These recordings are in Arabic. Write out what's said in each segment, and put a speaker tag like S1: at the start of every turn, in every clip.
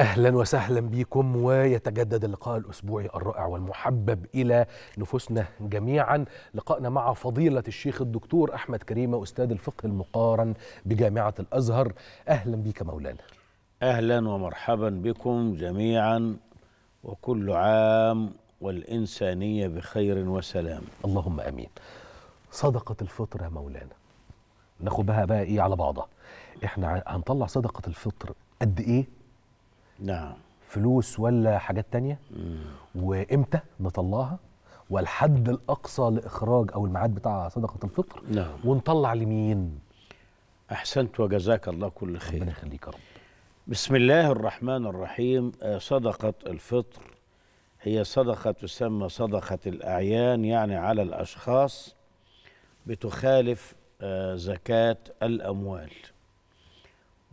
S1: اهلا وسهلا بكم ويتجدد اللقاء الاسبوعي الرائع والمحبب الى نفوسنا جميعا لقائنا مع فضيله الشيخ الدكتور احمد كريمه استاذ الفقه المقارن بجامعه الازهر اهلا بك مولانا
S2: اهلا ومرحبا بكم جميعا وكل عام والانسانيه بخير وسلام
S1: اللهم امين صدقه الفطر يا مولانا ناخد بها بقى ايه على بعضها احنا هنطلع صدقه الفطر قد ايه نعم فلوس ولا حاجات تانية وامتى نطلعها والحد الاقصى لاخراج او الميعاد بتاع صدقه الفطر نعم ونطلع لمين
S2: احسنت وجزاك الله كل خير ربنا يخليك يا رب بسم الله الرحمن الرحيم آه، صدقه الفطر هي صدقه تسمى صدقه الاعيان يعني على الاشخاص بتخالف آه، زكاه الاموال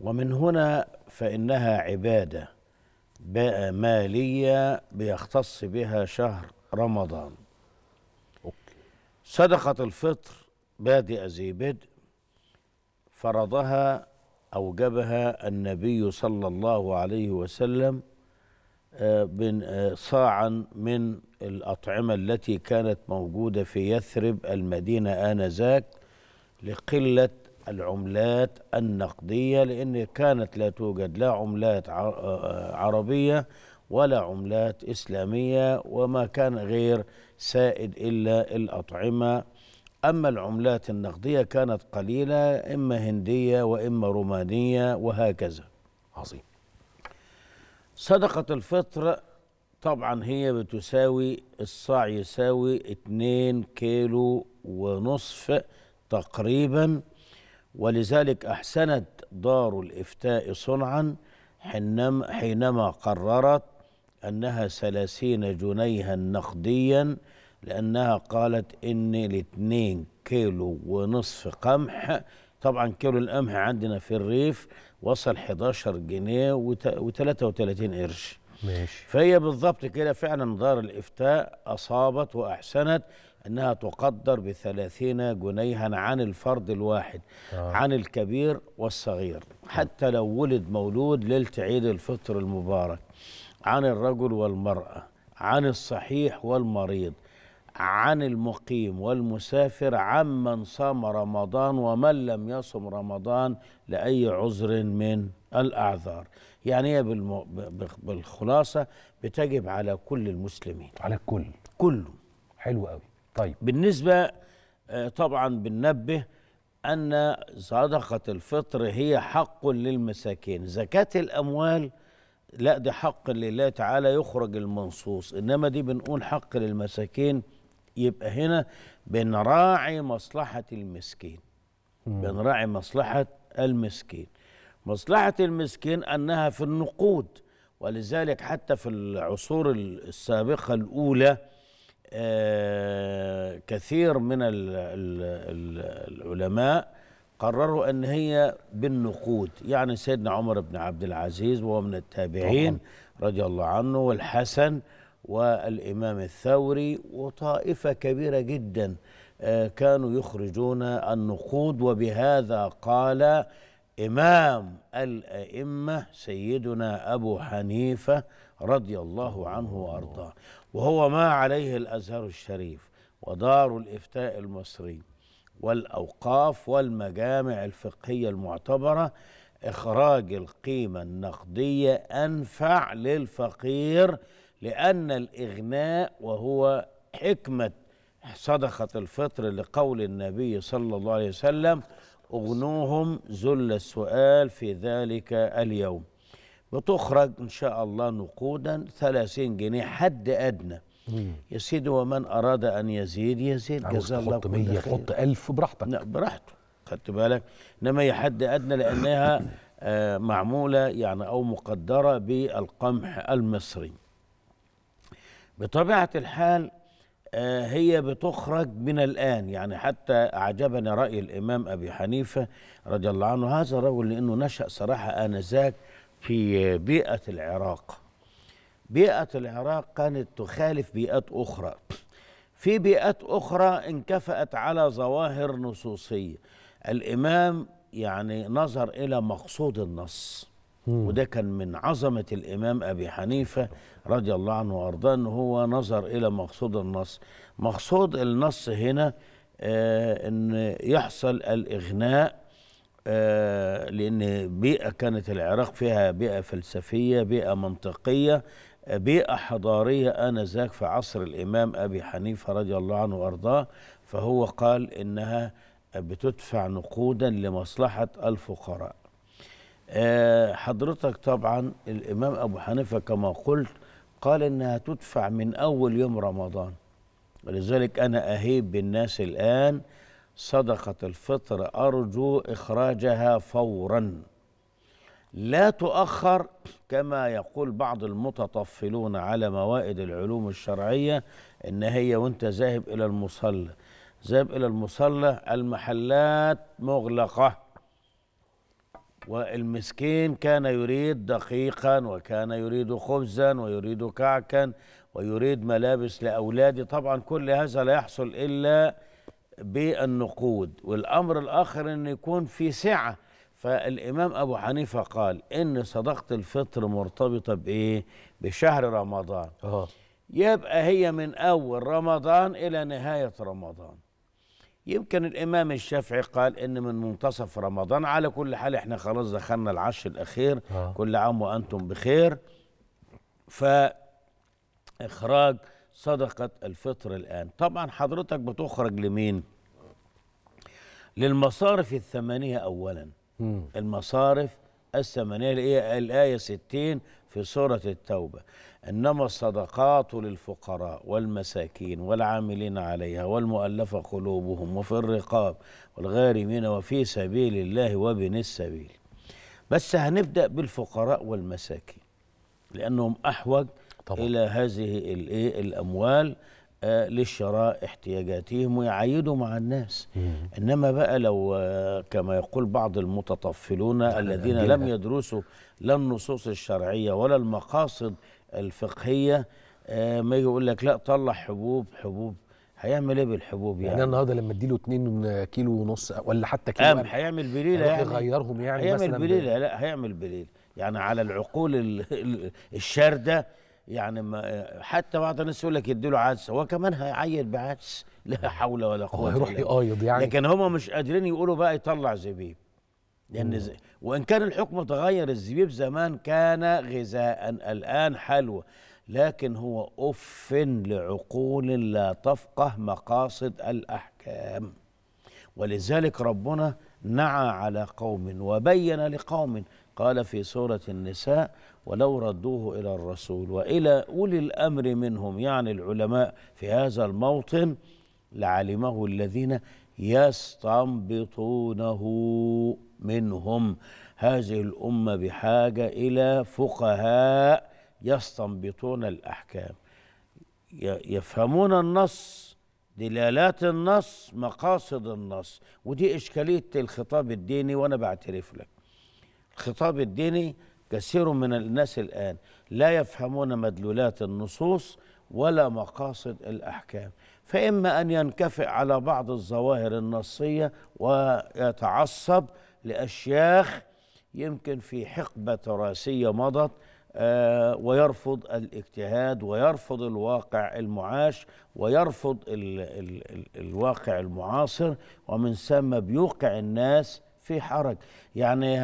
S2: ومن هنا فانها عباده مالية بيختص بها شهر رمضان أوكي. صدقة الفطر بادئ ذي بدء فرضها أوجبها النبي صلى الله عليه وسلم آه، آه، صاعا من الأطعمة التي كانت موجودة في يثرب المدينة آنذاك لقلة العملات النقدية لأن كانت لا توجد لا عملات آه، عربية ولا عملات إسلامية وما كان غير سائد إلا الأطعمة أما العملات النقدية كانت قليلة إما هندية وإما رومانية وهكذا عظيم صدقة الفطر طبعا هي بتساوي الصاع يساوي 2 كيلو ونصف تقريبا ولذلك أحسنت دار الإفتاء صنعا حينما, حينما قررت أنها ثلاثين جنيها نقديا لأنها قالت إن الاثنين كيلو ونصف قمح طبعا كيلو القمح عندنا في الريف وصل 11 جنيه و33 قرش ماشي فهي بالضبط كده فعلا دار الافتاء اصابت واحسنت انها تقدر بثلاثين جنيها عن الفرد الواحد آه. عن الكبير والصغير حتى لو ولد مولود ليله عيد الفطر المبارك عن الرجل والمراه عن الصحيح والمريض عن المقيم والمسافر عمن صام رمضان ومن لم يصم رمضان لاي عذر من الاعذار يعني هي بالم... بالخلاصه بتجب على كل المسلمين على
S1: الكل كله حلو قوي
S2: طيب بالنسبة آه، طبعا بننبه أن صدقة الفطر هي حق للمساكين زكاة الأموال لا دي حق لله تعالى يخرج المنصوص إنما دي بنقول حق للمساكين يبقى هنا بنراعي مصلحة المسكين بنراعي مصلحة المسكين مصلحة المسكين أنها في النقود ولذلك حتى في العصور السابقة الأولى آه، كثير من العلماء قرروا ان هي بالنقود يعني سيدنا عمر بن عبد العزيز وهو من التابعين رضي الله عنه والحسن والامام الثوري وطائفه كبيره جدا آه، كانوا يخرجون النقود وبهذا قال امام الائمه سيدنا ابو حنيفه رضي الله عنه وارضاه وهو ما عليه الازهر الشريف ودار الافتاء المصري والاوقاف والمجامع الفقهيه المعتبره اخراج القيمه النقديه انفع للفقير لان الاغناء وهو حكمه صدقه الفطر لقول النبي صلى الله عليه وسلم اغنوهم ذل السؤال في ذلك اليوم بتخرج ان شاء الله نقودا 30 جنيه حد ادنى يا سيدي ومن اراد ان يزيد
S1: يزيد جزاه الله خير خير تحط 1000 براحتك لا براحته
S2: خدت بالك انما هي حد ادنى لانها آه معموله يعني او مقدره بالقمح المصري بطبيعه الحال آه، هي بتخرج من الآن يعني حتى أعجبني رأي الإمام أبي حنيفة رضي الله عنه هذا الرجل لأنه نشأ صراحة آنذاك في بيئة العراق بيئة العراق كانت تخالف بيئات أخرى في بيئات أخرى انكفأت على ظواهر نصوصية الإمام يعني نظر إلى مقصود النص وده كان من عظمة الإمام أبي حنيفة رضي الله عنه وأرضاه أن هو نظر إلى مقصود النص مقصود النص هنا آه أن يحصل الإغناء آه لأن بيئة كانت العراق فيها بيئة فلسفية بيئة منطقية بيئة حضارية آنذاك في عصر الإمام أبي حنيفة رضي الله عنه وأرضاه فهو قال إنها بتدفع نقودا لمصلحة الفقراء آه، حضرتك طبعا الإمام أبو حنيفة كما قلت قال إنها تدفع من أول يوم رمضان ولذلك أنا أهيب بالناس الآن صدقة الفطر أرجو إخراجها فورا لا تؤخر كما يقول بعض المتطفلون على موائد العلوم الشرعية إن هي وانت ذاهب إلى المصلى ذاهب إلى المصلى المحلات مغلقة والمسكين كان يريد دقيقا وكان يريد خبزا ويريد كعكا ويريد ملابس لأولاده طبعا كل هذا لا يحصل إلا بالنقود والأمر الآخر أن يكون في سعة فالإمام أبو حنيفة قال إن صدقة الفطر مرتبطة بإيه؟ بشهر رمضان أوه. يبقى هي من أول رمضان إلى نهاية رمضان يمكن الامام الشافعي قال ان من منتصف رمضان على كل حال احنا خلاص دخلنا العشر الاخير آه. كل عام وانتم بخير فاخراج صدقه الفطر الان طبعا حضرتك بتخرج لمين للمصارف الثمانيه اولا م. المصارف الثمانيه الايه الايه 60 في سورة التوبة إنما الصدقات للفقراء والمساكين والعاملين عليها والمؤلفة قلوبهم وفي الرقاب والغارمين وفي سبيل الله وابن السبيل بس هنبدأ بالفقراء والمساكين لأنهم أحوج طبعا. إلى هذه إيه، الأموال آه، للشراء احتياجاتهم ويعيدوا مع الناس مم. انما بقى لو آه، كما يقول بعض المتطفلون الذين لم يدرسوا لا النصوص الشرعيه ولا المقاصد الفقهيه آه، ما يجي يقول لك لا طلع حبوب حبوب هيعمل ايه بالحبوب
S1: يعني؟ يعني النهارده لما اديله 2 كيلو ونص ولا حتى كيلو قام هيعمل بليله يعني
S2: يغيرهم يعني هيعمل بليله لا هيعمل بليله يعني على العقول الشارده يعني ما حتى بعض الناس يقول لك له عدسه هو كمان هيعيد بعدس لا نعم. حول ولا قوه هيروح يقايض يعني لكن هم مش قادرين يقولوا بقى يطلع زبيب لان زي وان كان الحكم تغير الزبيب زمان كان غذاء الان حلوى لكن هو اف لعقول لا تفقه مقاصد الاحكام ولذلك ربنا نعى على قوم وبين لقوم قال في سورة النساء ولو ردوه إلى الرسول وإلى أولي الأمر منهم يعني العلماء في هذا الموطن لعلمه الذين يستنبطونه منهم هذه الأمة بحاجة إلى فقهاء يستنبطون الأحكام يفهمون النص دلالات النص مقاصد النص ودي إشكالية الخطاب الديني وأنا بعترف لك الخطاب الديني كثير من الناس الآن لا يفهمون مدلولات النصوص ولا مقاصد الأحكام فإما أن ينكفئ على بعض الظواهر النصية ويتعصب لأشياخ يمكن في حقبة تراثية مضت آه، ويرفض الاجتهاد ويرفض الواقع المعاش ويرفض الواقع المعاصر ومن ثم بيوقع الناس في حرج يعني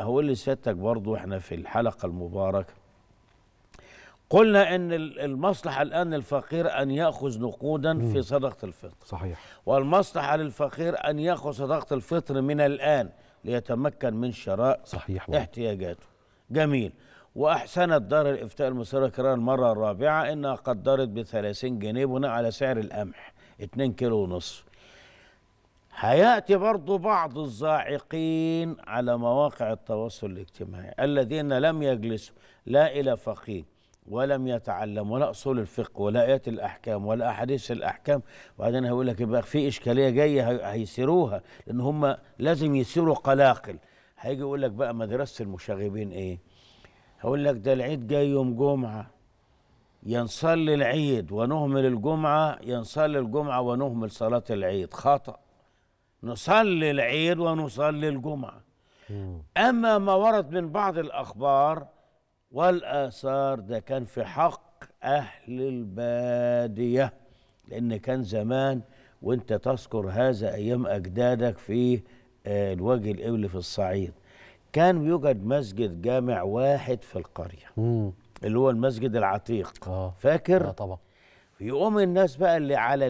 S2: هقول لسيادتك برضو احنا في الحلقة المباركة قلنا ان المصلحة الان للفقير ان يأخذ نقودا مم. في صدقة الفطر صحيح والمصلحة للفقير ان يأخذ صدقة الفطر من الان ليتمكن من شراء صحيح احتياجاته جميل وأحسنت دار الإفتاء المصرية كرار المرة الرابعة إنها قدرت ب 30 جنيه بناء على سعر القمح 2 كيلو ونصف هياتي برضو بعض الزاعقين على مواقع التواصل الاجتماعي الذين لم يجلسوا لا الى فقيه ولم يتعلم ولا اصول الفقه ولا ايات الاحكام ولا احاديث الاحكام وبعدين هيقول لك يبقى في اشكاليه جايه هيسيروها لان هم لازم يسيروا قلاقل هيجي يقول لك بقى مدرسه المشاغبين ايه؟ هقول لك ده العيد جاي يوم جمعه ينصلي العيد ونهمل الجمعه ينصلي الجمعه ونهمل صلاه العيد خطأ نصلي العيد ونصلي الجمعة أما ما ورد من بعض الأخبار والآثار ده كان في حق أهل البادية لأن كان زمان وأنت تذكر هذا أيام أجدادك في آه، الوجه الإبل في الصعيد كان يوجد مسجد جامع واحد في القرية مم. اللي هو المسجد العتيق آه. فاكر؟ آه طبعا يقوم الناس بقى اللي على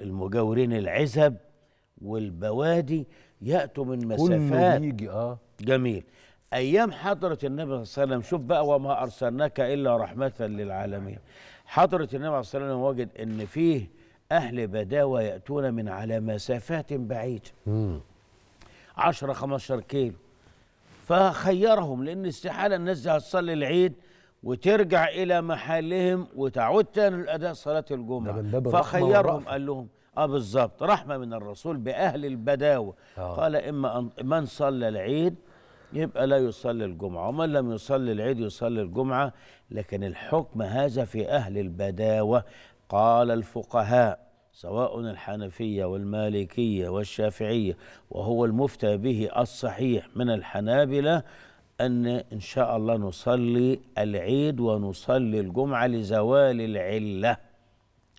S2: المجاورين العزب والبوادي ياتوا من مسافات يجي اه جميل ايام حضره النبي صلى الله عليه وسلم شوف بقى وما ارسلناك الا رحمه للعالمين حضره النبي صلى الله عليه وسلم وجد ان فيه اهل بداوه ياتون من على مسافات بعيده 10 15 كيلو فخيرهم لان استحاله الناس دي هتصلي العيد وترجع الى محلهم وتعود تاني لاداء صلاه الجمعه فخيرهم قال لهم اه بالظبط رحمه من الرسول باهل البداوه أوه. قال اما أن من صلى العيد يبقى لا يصلي الجمعه ومن لم يصلي العيد يصلي الجمعه لكن الحكم هذا في اهل البداوه قال الفقهاء سواء الحنفية والمالكية والشافعية وهو المفتى به الصحيح من الحنابلة أن إن شاء الله نصلي العيد ونصلي الجمعة لزوال العلة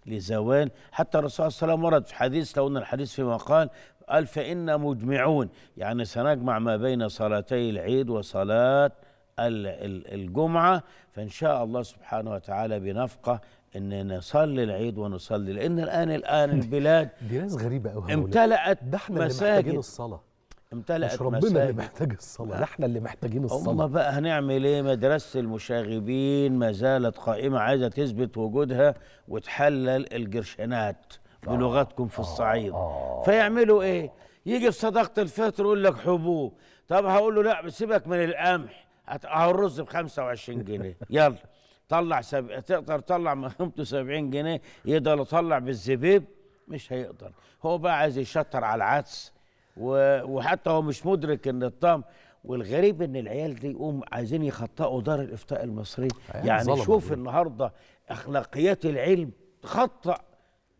S2: لزوال حتى الرسول صلى الله عليه وسلم ورد في حديث لو ان الحديث فيما قال قال فإنا مجمعون يعني سنجمع ما بين صلاتي العيد وصلاة الجمعة فإن شاء الله سبحانه وتعالى بنفقة ان نصلي العيد ونصلي لان الان الان البلاد
S1: دي ناس غريبه قوي امتلأت ده احنا مساجد اللي الصلاه امتلأت مش ربنا مساجد. اللي محتاج الصلاة لا. احنا اللي محتاجين الصلاة هم
S2: بقى هنعمل ايه مدرسة المشاغبين ما زالت قائمة عايزة تثبت وجودها وتحلل الجرشنات بلغتكم في آه، الصعيد آه. فيعملوا ايه يجي في صدقة الفطر يقول لك حبوب طب هقول له لا سيبك من القمح اهو الرز ب 25 جنيه يلا طلع سب... تقدر تطلع من قيمته 70 جنيه يقدر يطلع بالزبيب مش هيقدر هو بقى عايز يشطر على العدس وحتى هو مش مدرك ان الطعم والغريب ان العيال دي يقوم عايزين يخطئوا دار الافتاء المصري يعني شوف دي. النهارده اخلاقيات العلم تخطئ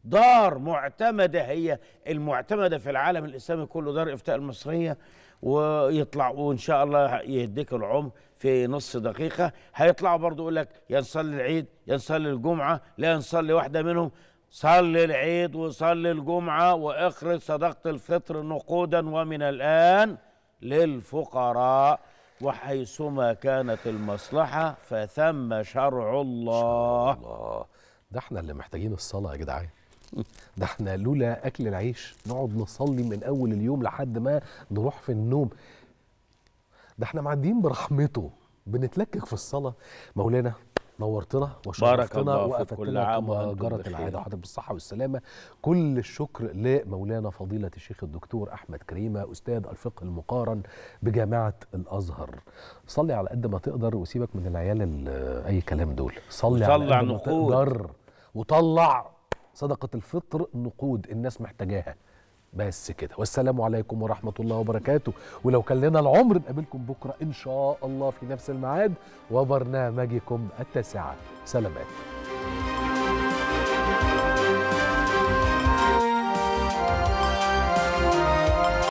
S2: دار معتمده هي المعتمده في العالم الاسلامي كله دار الافتاء المصريه ويطلع وان شاء الله يهديك العمر في نص دقيقه هيطلعوا برضه يقول لك يا نصلي العيد يا نصلي الجمعه لا نصلي واحده منهم صلي العيد وصلي الجمعة واخرج صدقة الفطر نقودا ومن الآن للفقراء وحيثما كانت المصلحة فثم شرع
S1: الله, شرع الله. ده احنا اللي محتاجين الصلاة يا جدعان ده احنا لولا أكل العيش نقعد نصلي من أول اليوم لحد ما نروح في النوم ده احنا معديين برحمته بنتلكك في الصلاة مولانا نورتنا وشرفتنا وقفتنا كل عام وجرت العاده وحضرتك بالصحه والسلامه كل الشكر لمولانا فضيله الشيخ الدكتور احمد كريمه استاذ الفقه المقارن بجامعه الازهر صلي على قد ما تقدر وسيبك من العيال اي كلام دول صلي على قد ما تقدر وطلع صدقه الفطر نقود الناس محتاجاها بس كده والسلام عليكم ورحمة الله وبركاته ولو كان لنا العمر نقابلكم بكرة إن شاء الله في نفس الميعاد وبرنامجكم التاسعة سلامات